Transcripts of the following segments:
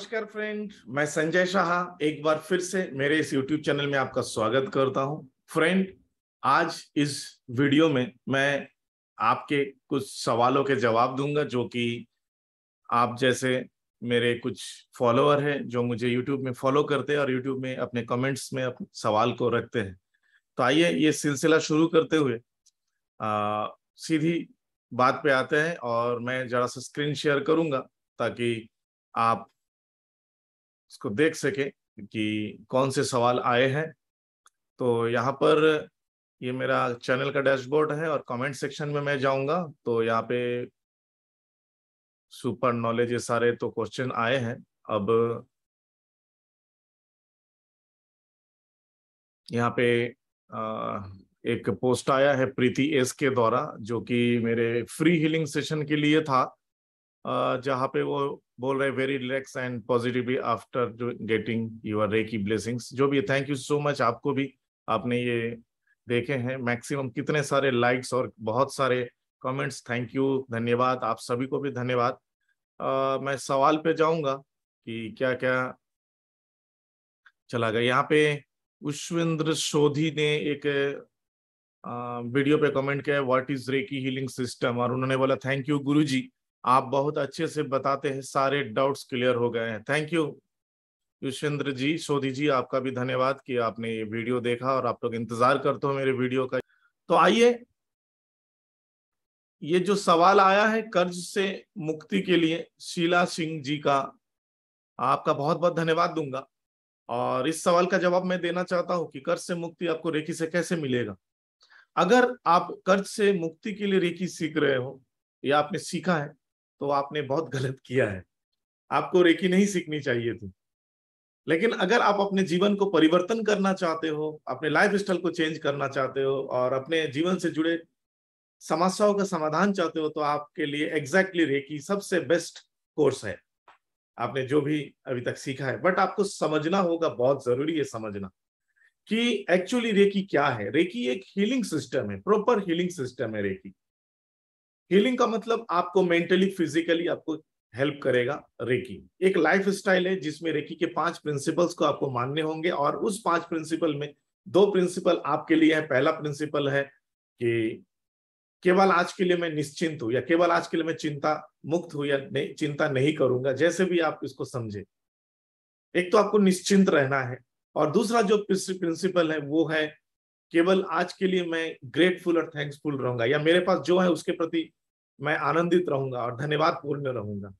नमस्कार फ्रेंड मैं संजय शाह एक बार फिर से मेरे इस YouTube चैनल में आपका स्वागत करता हूं फ्रेंड आज इस वीडियो में मैं आपके कुछ सवालों के जवाब दूंगा जो कि आप जैसे मेरे कुछ फॉलोअर हैं जो मुझे YouTube में फॉलो करते हैं और YouTube में अपने कमेंट्स में अपने सवाल को रखते हैं तो आइए ये सिलसिला शुरू करते हुए आ, सीधी बात पे आते हैं और मैं जरा सा स्क्रीन शेयर करूंगा ताकि आप इसको देख सके कि कौन से सवाल आए हैं तो यहाँ पर ये मेरा चैनल का डैशबोर्ड है और कमेंट सेक्शन में मैं जाऊंगा तो यहाँ पे सुपर नॉलेज ये सारे तो क्वेश्चन आए हैं अब यहाँ पे एक पोस्ट आया है प्रीति एस के द्वारा जो कि मेरे फ्री हीलिंग सेशन के लिए था जहाँ पे वो बोल रहे very relax and positive after getting your reiki blessings जो भी थैंक यू सो मच आपको भी आपने ये देखे हैं मैक्सिमम कितने सारे लाइक्स और बहुत सारे कमेंट्स थैंक यू धन्यवाद आप सभी को भी धन्यवाद uh, मैं सवाल पे जाऊंगा कि क्या क्या चला गया यहाँ पे उश्विंद्र सोधी ने एक वीडियो पे कमेंट किया what is reiki healing system और उन्होंने बोला थैंक यू गुरुजी आप बहुत अच्छे से बताते हैं सारे डाउट्स क्लियर हो गए हैं थैंक यू युषेंद्र जी सोधी जी आपका भी धन्यवाद कि आपने ये वीडियो देखा और आप लोग इंतजार करते हो मेरे वीडियो का तो आइए ये जो सवाल आया है कर्ज से मुक्ति के लिए शीला सिंह जी का आपका बहुत बहुत धन्यवाद दूंगा और इस सवाल का जवाब मैं देना चाहता हूं कि कर्ज से मुक्ति आपको रेकी से कैसे मिलेगा अगर आप कर्ज से मुक्ति के लिए रेकी सीख रहे हो या आपने सीखा है तो आपने बहुत गलत किया है आपको रेकी नहीं सीखनी चाहिए थी लेकिन अगर आप अपने जीवन को परिवर्तन करना चाहते हो अपने लाइफ स्टाइल को चेंज करना चाहते हो और अपने जीवन से जुड़े समस्याओं का समाधान चाहते हो तो आपके लिए एग्जैक्टली exactly रेकी सबसे बेस्ट कोर्स है आपने जो भी अभी तक सीखा है बट आपको समझना होगा बहुत जरूरी है समझना कि एक्चुअली रेकी क्या है रेकी एक हीलिंग सिस्टम है प्रॉपर हीलिंग सिस्टम है रेकी हीलिंग का मतलब आपको मेंटली फिजिकली आपको हेल्प करेगा रेकी एक लाइफ स्टाइल है जिसमें रेकी के पांच प्रिंसिपल्स को आपको मानने होंगे और उस पांच प्रिंसिपल में दो प्रिंसिपल आपके लिए है पहला प्रिंसिपल है कि केवल आज के लिए मैं निश्चिंत हूं या केवल आज के लिए मैं चिंता मुक्त हूं या नहीं चिंता नहीं करूंगा जैसे भी आप इसको समझे एक तो आपको निश्चिंत रहना है और दूसरा जो प्रिंसिपल है वो है केवल आज के लिए मैं ग्रेटफुल और थैंक्सफुल रहूंगा या मेरे पास जो है उसके प्रति मैं आनंदित रहूंगा और धन्यवाद पूर्ण रहूंगा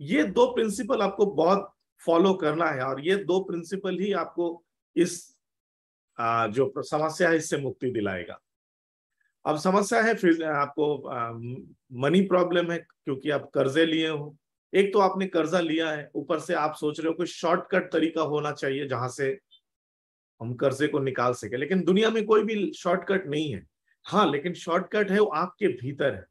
ये दो प्रिंसिपल आपको बहुत फॉलो करना है और ये दो प्रिंसिपल ही आपको इस जो समस्या है इससे मुक्ति दिलाएगा अब समस्या है फिर आपको मनी प्रॉब्लम है क्योंकि आप कर्जे लिए हो एक तो आपने कर्जा लिया है ऊपर से आप सोच रहे हो कोई शॉर्टकट तरीका होना चाहिए जहां से हम कर्जे को निकाल सके लेकिन दुनिया में कोई भी शॉर्टकट नहीं है हाँ लेकिन शॉर्टकट है वो आपके भीतर है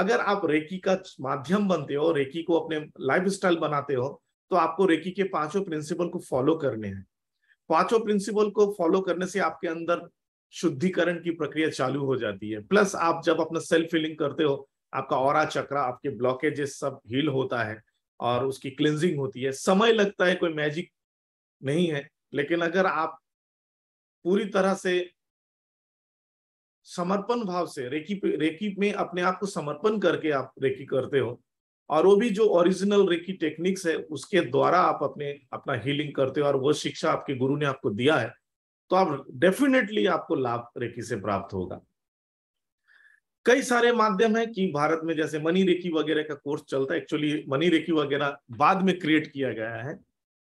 अगर आप रेकी का माध्यम बनते हो रेकी को अपने लाइफ स्टाइल बनाते हो तो आपको रेकी के पांचों प्रिंसिपल को फॉलो करने हैं पांचों प्रिंसिपल को फॉलो करने से आपके अंदर शुद्धिकरण की प्रक्रिया चालू हो जाती है प्लस आप जब अपना सेल्फ हीलिंग करते हो आपका और चक्र आपके ब्लॉकेजेस सब हील होता है और उसकी क्लिनजिंग होती है समय लगता है कोई मैजिक नहीं है लेकिन अगर आप पूरी तरह से समर्पण भाव से रेकी रेकी में अपने आप को समर्पण करके आप रेकी करते हो और वो भी जो ओरिजिनल रेकी टेक्निक्स है उसके द्वारा आप अपने अपना हीलिंग करते हो और वो शिक्षा आपके गुरु ने आपको दिया है तो आप डेफिनेटली आपको लाभ रेकी से प्राप्त होगा कई सारे माध्यम है कि भारत में जैसे मनी रेकी वगैरह का कोर्स चलता है एक्चुअली मनी रेकी वगैरह बाद में क्रिएट किया गया है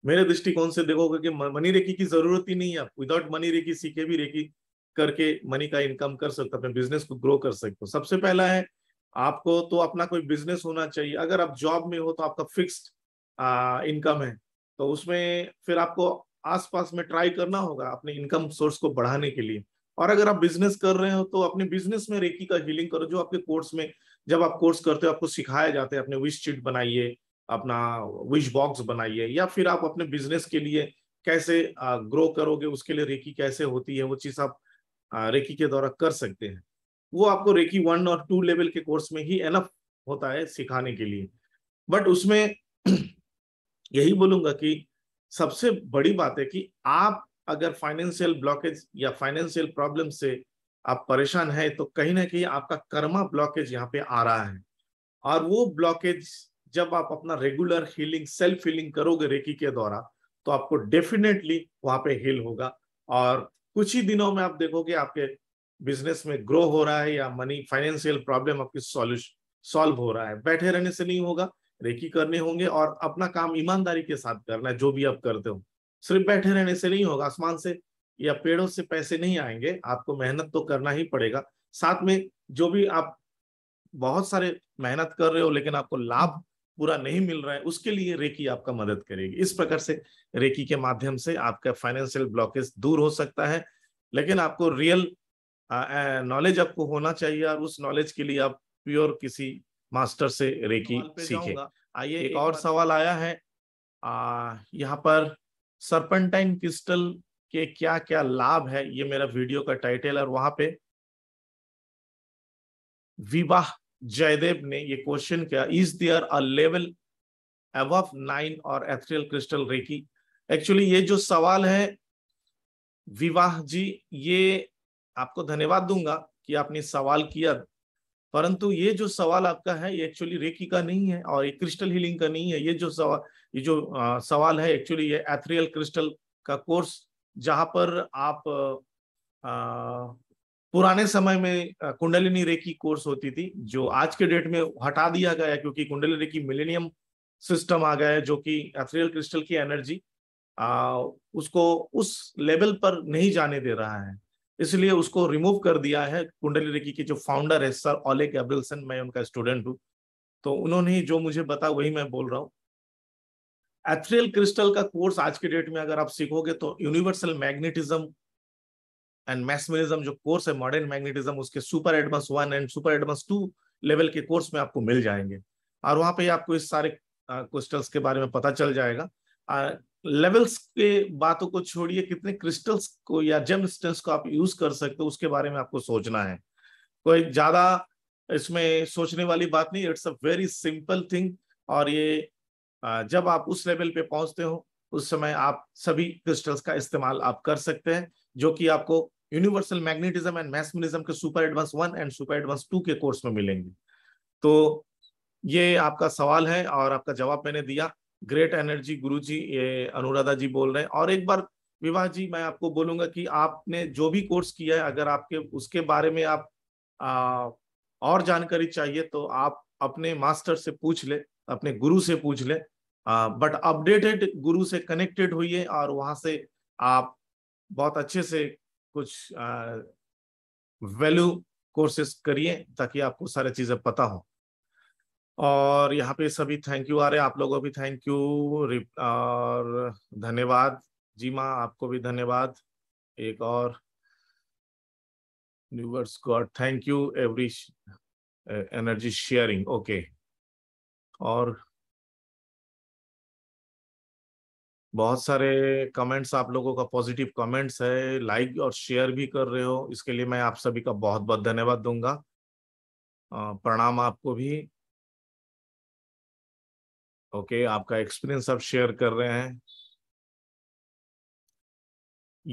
मेरे दृष्टिकोण से देखोगे कि मनी रेकी की जरूरत ही नहीं है आप विदाउट मनी रेकी सीखे भी रेकी करके मनी का इनकम कर सकते हो अपने बिजनेस को ग्रो कर सकते हो सबसे पहला है आपको तो अपना कोई बिजनेस होना चाहिए अगर आप जॉब में हो तो आपका फिक्स्ड इनकम है तो उसमें फिर आपको आसपास में ट्राई करना होगा अपने इनकम सोर्स को बढ़ाने के लिए और अगर आप बिजनेस कर रहे हो तो अपने बिजनेस में रेकी का हीलिंग करो जो आपके कोर्स में जब आप कोर्स करते हो आपको सिखाया जाता है अपने विश चिट बनाइए अपना विश बॉक्स बनाइए या फिर आप अपने बिजनेस के लिए कैसे ग्रो करोगे उसके लिए रेकी कैसे होती है वो चीज आप रेकी के द्वारा कर सकते हैं वो आपको रेकी वन और टू लेवल के कोर्स में ही एनफ होता है सिखाने के लिए बट उसमें यही बोलूंगा कि सबसे बड़ी बात है कि आप अगर फाइनेंशियल ब्लॉकेज या फाइनेंशियल प्रॉब्लम से आप परेशान है तो कहीं ना कहीं आपका कर्मा ब्लॉकेज यहाँ पे आ रहा है और वो ब्लॉकेज जब आप अपना रेगुलर हीलिंग सेल्फ हीलिंग करोगे रेकी के द्वारा तो आपको डेफिनेटली वहां पे हील होगा और कुछ ही दिनों में आप देखोगे आपके बिजनेस में ग्रो हो रहा है या मनी फाइनेंशियल प्रॉब्लम आपकी सॉल्यूशन सॉल्व हो रहा है बैठे रहने से नहीं होगा रेकी करने होंगे और अपना काम ईमानदारी के साथ करना है जो भी आप करते हो सिर्फ बैठे रहने से नहीं होगा आसमान से या पेड़ों से पैसे नहीं आएंगे आपको मेहनत तो करना ही पड़ेगा साथ में जो भी आप बहुत सारे मेहनत कर रहे हो लेकिन आपको लाभ पूरा नहीं मिल रहा है उसके लिए रेकी आपका मदद करेगी इस प्रकार से रेकी के माध्यम से आपका फाइनेंशियल ब्लॉकेज दूर हो सकता है लेकिन आपको रियल नॉलेज आपको होना चाहिए और उस नॉलेज के लिए आप प्योर किसी मास्टर से रेकी सीखे आइए एक, एक और सवाल आया है आ, यहाँ पर सरपेंटाइन क्रिस्टल के क्या क्या लाभ है ये मेरा वीडियो का टाइटल और वहां पे विवाह जयदेव ने ये क्वेश्चन किया is there a level of nine और एथरियल क्रिस्टल रेकी एक्चुअली ये जो सवाल है विवाह जी ये आपको धन्यवाद दूंगा कि आपने सवाल किया परंतु ये जो सवाल आपका है ये एक्चुअली रेकी का नहीं है और ये क्रिस्टल हीलिंग का नहीं है ये जो सवाल ये जो आ, सवाल है एक्चुअली ये एथरियल क्रिस्टल का कोर्स जहां पर आप आ, पुराने समय में कुंडलिनी रेकी कोर्स होती थी जो आज के डेट में हटा दिया गया क्योंकि कुंडलिनी रेकी मिलेनियम सिस्टम आ गया है जो कि एथरियल क्रिस्टल की एनर्जी आ, उसको उस लेवल पर नहीं जाने दे रहा है इसलिए उसको रिमूव कर दिया है कुंडली रेकी के जो फाउंडर है सर ओले गैब्रिलसन मैं उनका स्टूडेंट हूँ तो उन्होंने जो मुझे बता वही मैं बोल रहा हूँ एथ्रियल क्रिस्टल का कोर्स आज के डेट में अगर आप सीखोगे तो यूनिवर्सल मैग्नेटिज्म एंड मैसमरिज्म जो कोर्स है मॉडर्न मैग्नेटिज्म उसके super advance one and super advance two level के कोर्स में आपको मिल जाएंगे और वहाँ पे आपको इस सारे क्रिस्टल्स के बारे में पता चल जाएगा लेवल्स के बातों को छोड़िए कितने क्रिस्टल्स को या जेम स्टेंस को आप यूज कर सकते हो उसके बारे में आपको सोचना है कोई ज्यादा इसमें सोचने वाली बात नहीं it's a very simple thing और ये जब आप उस लेवल पे पहुंचते हो उस समय आप सभी क्रिस्टल्स का इस्तेमाल आप कर सकते हैं जो कि आपको यूनिवर्सल मैग्नेटिज्म एंड मैसमिनिज्म के super advance one and super advance two के कोर्स में मिलेंगे तो ये आपका सवाल है और आपका जवाब मैंने दिया ग्रेट एनर्जी गुरु जी ये अनुराधा जी बोल रहे हैं और एक बार विवाह जी मैं आपको बोलूंगा कि आपने जो भी कोर्स किया है अगर आपके उसके बारे में आप आ, और जानकारी चाहिए तो आप अपने मास्टर से पूछ ले अपने गुरु से पूछ ले बट अपडेटेड गुरु से कनेक्टेड होइए और वहां से आप बहुत अच्छे से कुछ वैल्यू कोर्सेस करिए ताकि आपको सारी चीज़ें पता हो और यहाँ पे सभी थैंक यू आ रहे हैं आप लोगों भी थैंक यू और धन्यवाद जी माँ आपको भी धन्यवाद एक और न्यूवर्स got thank you every energy sharing okay और बहुत सारे कमेंट्स आप लोगों का पॉजिटिव कमेंट्स है लाइक और शेयर भी कर रहे हो इसके लिए मैं आप सभी का बहुत बहुत धन्यवाद दूंगा प्रणाम आपको भी ओके आपका एक्सपीरियंस आप शेयर कर रहे हैं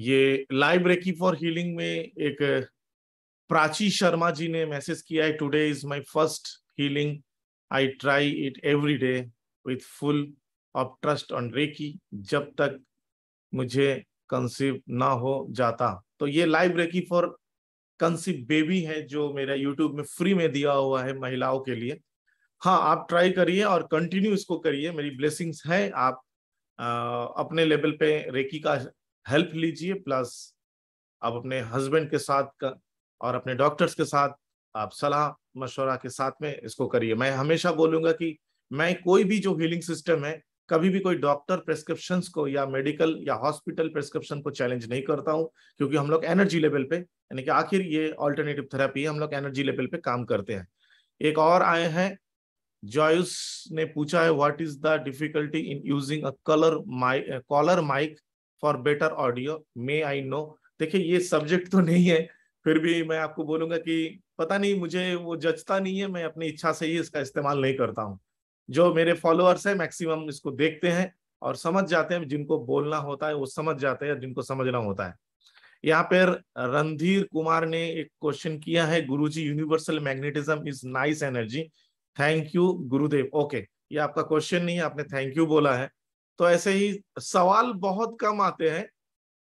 ये लाइव रेकी फॉर हीलिंग में एक प्राची शर्मा जी ने मैसेज किया है today is my first healing I try it every day with full of trust on reiki जब तक मुझे कंसीव ना हो जाता तो ये live reiki for conceive baby है जो मेरा यूट्यूब में फ्री में दिया हुआ है महिलाओं के लिए हाँ आप ट्राई करिए और कंटिन्यू इसको करिए मेरी ब्लेसिंग्स हैं आप आ, अपने लेवल पे रेकी का हेल्प लीजिए प्लस आप अपने हस्बैंड के साथ का, और अपने डॉक्टर्स के साथ आप सलाह मशवरा के साथ में इसको करिए मैं हमेशा बोलूंगा कि मैं कोई भी जो हीलिंग सिस्टम है कभी भी कोई डॉक्टर प्रेस्क्रिप्शन को या मेडिकल या हॉस्पिटल प्रेस्क्रिप्शन को चैलेंज नहीं करता हूँ क्योंकि हम लोग एनर्जी लेवल पे यानी कि आखिर ये ऑल्टरनेटिव थेरेपी हम लोग एनर्जी लेवल पे काम करते हैं एक और आए हैं जॉयस ने पूछा है what is the difficulty in using a colour mic collar mic for better audio may I know देखिए ये सब्जेक्ट तो नहीं है फिर भी मैं आपको बोलूंगा कि पता नहीं मुझे वो जचता नहीं है मैं अपनी इच्छा से ही इसका इस्तेमाल नहीं करता हूँ जो मेरे फॉलोअर्स है मैक्सिमम इसको देखते हैं और समझ जाते हैं जिनको बोलना होता है वो समझ जाते हैं जिनको समझना होता है यहाँ पर रणधीर कुमार ने एक क्वेश्चन किया है Guruji universal magnetism is nice energy thank you Gurudev okay ये आपका क्वेश्चन नहीं है आपने थैंक यू बोला है तो ऐसे ही सवाल बहुत कम आते हैं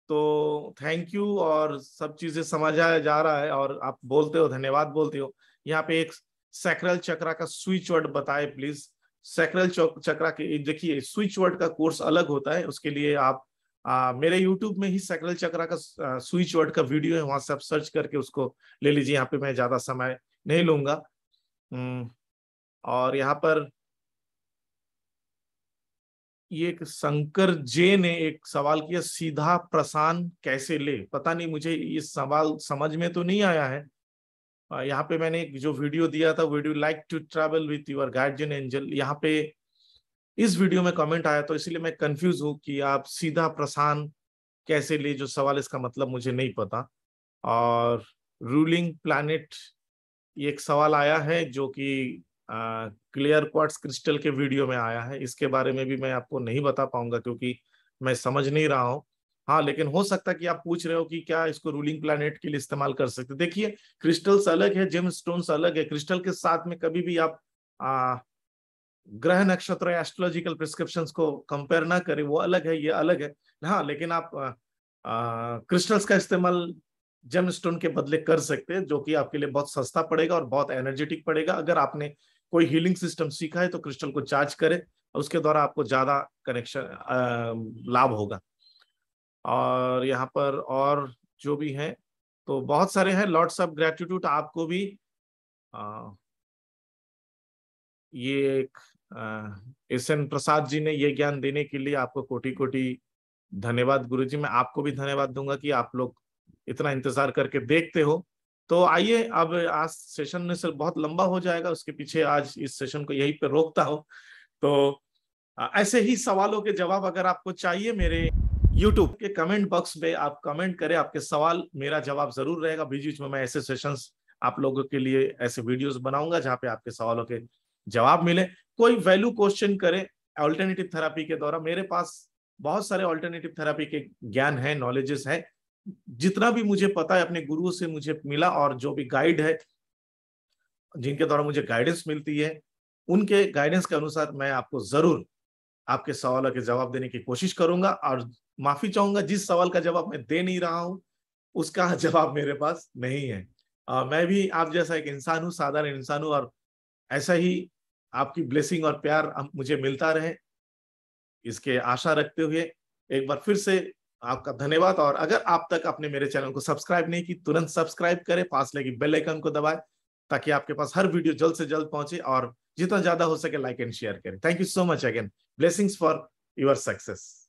तो थैंक यू और सब चीजें समझा जा रहा है और आप बोलते हो धन्यवाद बोलते हो यहाँ पे एक सैक्रल चक्रा का स्विच वर्ड बताए प्लीज सेक्रल चक्रा के देखिए स्विच वर्ड का कोर्स अलग होता है उसके लिए आप आ, मेरे यूट्यूब में ही सेक्रल चक्रा का स्विच वर्ड का वीडियो है वहां से आप सर्च करके उसको ले लीजिए यहाँ पे मैं ज्यादा समय नहीं लूंगा हम्म, और यहाँ पर ये एक शंकर जे ने एक सवाल किया सीधा प्रसान कैसे ले पता नहीं मुझे ये सवाल समझ में तो नहीं आया है यहाँ पे मैंने जो वीडियो दिया था video like to travel with your guardian angel यहाँ पे इस वीडियो में कमेंट आया तो इसलिए मैं कंफ्यूज हूँ कि आप सीधा प्रसान कैसे लिए जो सवाल इसका मतलब मुझे नहीं पता और रूलिंग प्लानिट ये एक सवाल आया है जो कि क्लियर क्वार्ट्स क्रिस्टल के वीडियो में आया है इसके बारे में भी मैं आपको नहीं बता पाऊंगा क्योंकि मैं समझ नहीं रहा हूँ हाँ लेकिन हो सकता है कि आप पूछ रहे हो कि क्या इसको रूलिंग प्लानिट के लिए इस्तेमाल कर सकते देखिए क्रिस्टल्स अलग है जेम स्टोन्स अलग है क्रिस्टल के साथ में कभी भी आप आ, ग्रह नक्षत्र या एस्ट्रोलॉजिकल प्रिस्क्रिप्शन को कंपेयर ना करें वो अलग है ये अलग है हाँ लेकिन आप क्रिस्टल्स का इस्तेमाल जेम स्टोन के बदले कर सकते हैं जो कि आपके लिए बहुत सस्ता पड़ेगा और बहुत एनर्जेटिक पड़ेगा अगर आपने कोई हीलिंग सिस्टम सीखा है तो क्रिस्टल को चार्ज करें उसके द्वारा आपको ज्यादा कनेक्शन लाभ होगा और यहाँ पर और जो भी है तो बहुत सारे हैं लॉट्स ऑफ ग्रेटिट्यूड आपको भी आ, ये एक एस एन प्रसाद जी ने ये ज्ञान देने के लिए आपको कोटि कोटि धन्यवाद गुरु जी मैं आपको भी धन्यवाद दूंगा कि आप लोग इतना इंतजार करके देखते हो तो आइए अब आज सेशन में सिर्फ बहुत लंबा हो जाएगा उसके पीछे आज इस सेशन को यहीं पे रोकता हो तो ऐसे ही सवालों के जवाब अगर आपको चाहिए मेरे यूट्यूब के कमेंट बॉक्स में आप कमेंट करें आपके सवाल मेरा जवाब जरूर रहेगा बीच बीच में मैं ऐसे सेशंस आप लोगों के लिए ऐसे वीडियोस बनाऊंगा जहां पे आपके सवालों के जवाब मिले कोई वैल्यू क्वेश्चन करे ऑल्टरनेटिव थेरापी के द्वारा मेरे पास बहुत सारे ऑल्टरनेटिव थेरापी के ज्ञान है नॉलेजेस है जितना भी मुझे पता है अपने गुरु से मुझे मिला और जो भी गाइड है जिनके द्वारा मुझे गाइडेंस मिलती है उनके गाइडेंस के अनुसार मैं आपको जरूर आपके सवालों के जवाब देने की कोशिश करूंगा और माफी चाहूंगा जिस सवाल का जवाब मैं दे नहीं रहा हूँ उसका जवाब मेरे पास नहीं है आ, मैं भी आप जैसा एक इंसान हूँ साधारण इंसान हूँ और ऐसा ही आपकी ब्लेसिंग और प्यार मुझे मिलता रहे इसके आशा रखते हुए एक बार फिर से आपका धन्यवाद और अगर आप तक आपने मेरे चैनल को सब्सक्राइब नहीं की तुरंत सब्सक्राइब करें पास लगी बेल आइकन को दबाएं ताकि आपके पास हर वीडियो जल्द से जल्द पहुंचे और जितना ज्यादा हो सके लाइक एंड शेयर करें thank you so much again Blessings for your success.